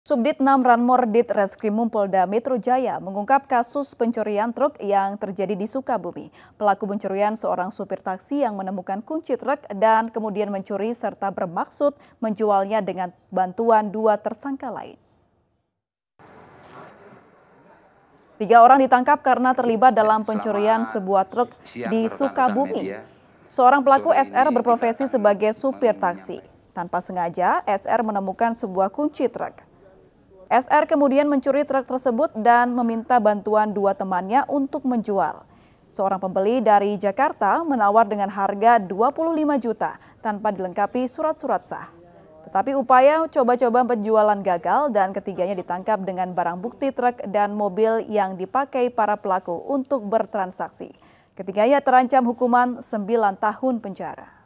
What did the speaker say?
Subdit 6 Ranmor Dit Reskrimum Polda Metro Jaya mengungkap kasus pencurian truk yang terjadi di Sukabumi. Pelaku pencurian seorang supir taksi yang menemukan kunci truk dan kemudian mencuri serta bermaksud menjualnya dengan bantuan dua tersangka lain. Tiga orang ditangkap karena terlibat dalam pencurian sebuah truk di Sukabumi. Seorang pelaku SR berprofesi sebagai supir taksi. Tanpa sengaja, SR menemukan sebuah kunci truk. SR kemudian mencuri truk tersebut dan meminta bantuan dua temannya untuk menjual. Seorang pembeli dari Jakarta menawar dengan harga 25 juta tanpa dilengkapi surat-surat sah. Tetapi upaya coba-coba penjualan gagal dan ketiganya ditangkap dengan barang bukti truk dan mobil yang dipakai para pelaku untuk bertransaksi. Ketiganya terancam hukuman 9 tahun penjara.